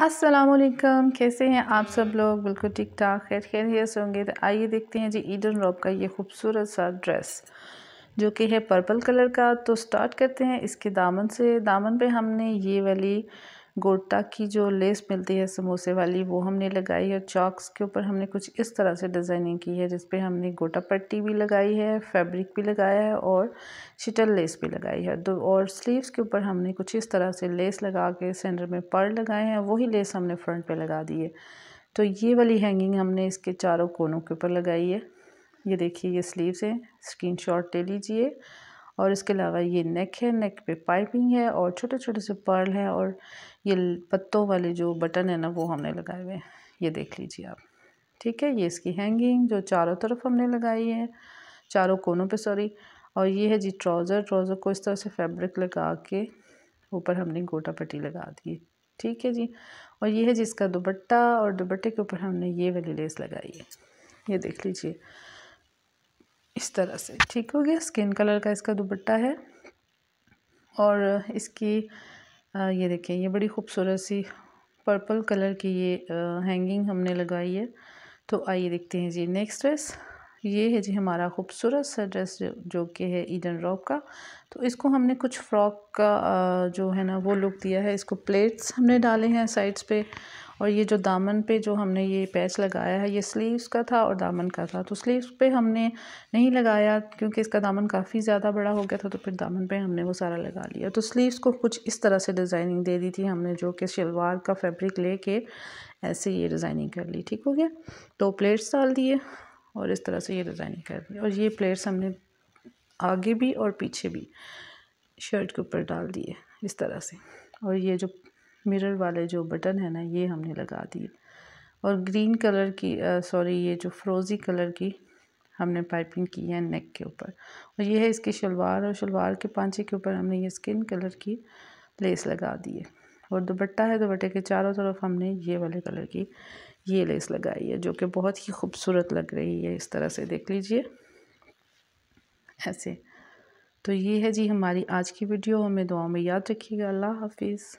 वालेकुम कैसे हैं आप सब लोग बिल्कुल ठीक ठाक खैर खैरियत से होंगे तो आइए देखते हैं जी ईडन रॉब का ये खूबसूरत सा ड्रेस जो कि है पर्पल कलर का तो स्टार्ट करते हैं इसके दामन से दामन पे हमने ये वाली गोटा की जो लेस मिलती है समोसे वाली वो हमने लगाई है चॉक्स के ऊपर हमने कुछ इस तरह से डिज़ाइनिंग की है जिसपे हमने गोटा पट्टी भी लगाई है फैब्रिक भी लगाया है और शिटल लेस भी लगाई है दो और स्लीव्स के ऊपर हमने कुछ इस तरह से लेस लगा के सेंटर में पर लगाए हैं वही लेस हमने फ्रंट पर लगा दी है तो ये वाली हैंगिंग हमने इसके चारों कोनों के ऊपर लगाई है ये देखिए ये स्लीव्स हैं स्क्रीन ले लीजिए और इसके अलावा ये नेक है नेक पे पाइपिंग है और छोटे छोटे से पर्ल है और ये पत्तों वाले जो बटन है ना वो हमने लगाए हुए हैं ये देख लीजिए आप ठीक है ये इसकी हैंगिंग जो चारों तरफ हमने लगाई है चारों कोनों पे सॉरी और ये है जी ट्राउज़र ट्राउज़र को इस तरह से फैब्रिक लगा के ऊपर हमने गोटा पट्टी लगा दी ठीक है जी और ये है जिसका दुपट्टा और दुपट्टे के ऊपर हमने ये वाली लेस लगाई है ये देख लीजिए इस तरह से ठीक हो गया स्किन कलर का इसका दुपट्टा है और इसकी ये देखें ये बड़ी खूबसूरत सी पर्पल कलर की ये हैंगिंग हमने लगाई है तो आइए देखते हैं जी नेक्स्ट ड्रेस ये है जी हमारा खूबसूरत सा ड्रेस जो, कि है ईडन रॉक का तो इसको हमने कुछ फ्रॉक का जो है ना वो लुक दिया है इसको प्लेट्स हमने डाले हैं साइड्स पे और ये जो दामन पे जो हमने ये पैच लगाया है ये स्लीव्स का था और दामन का था तो स्लीव्स पे हमने नहीं लगाया क्योंकि इसका दामन काफ़ी ज़्यादा बड़ा हो गया था तो फिर दामन पे हमने वो सारा लगा लिया तो स्लीव्स को कुछ इस तरह से डिज़ाइनिंग दे दी थी हमने जो कि शलवार का फैब्रिक ले कर ऐसे ये डिज़ाइनिंग कर ली ठीक हो गया तो प्लेट्स डाल दिए और इस तरह से ये डिज़ाइनिंग कर दी और ये प्लेट्स हमने आगे भी और पीछे भी शर्ट के ऊपर डाल दिए इस तरह से और ये जो मिरर वाले जो बटन है ना ये हमने लगा दिए और ग्रीन कलर की सॉरी ये जो फ्रोज़ी कलर की हमने पाइपिंग की है नेक के ऊपर और ये है इसकी शलवार और शलवार के पांचे के ऊपर हमने ये स्किन कलर की लेस लगा दी है और दुपट्टा है दुपट्टे के चारों तरफ हमने ये वाले कलर की ये लेस लगाई है जो कि बहुत ही खूबसूरत लग रही है इस तरह से देख लीजिए ऐसे तो ये है जी हमारी आज की वीडियो हमें दुआ में याद रखिएगा अल्लाह हाफिज़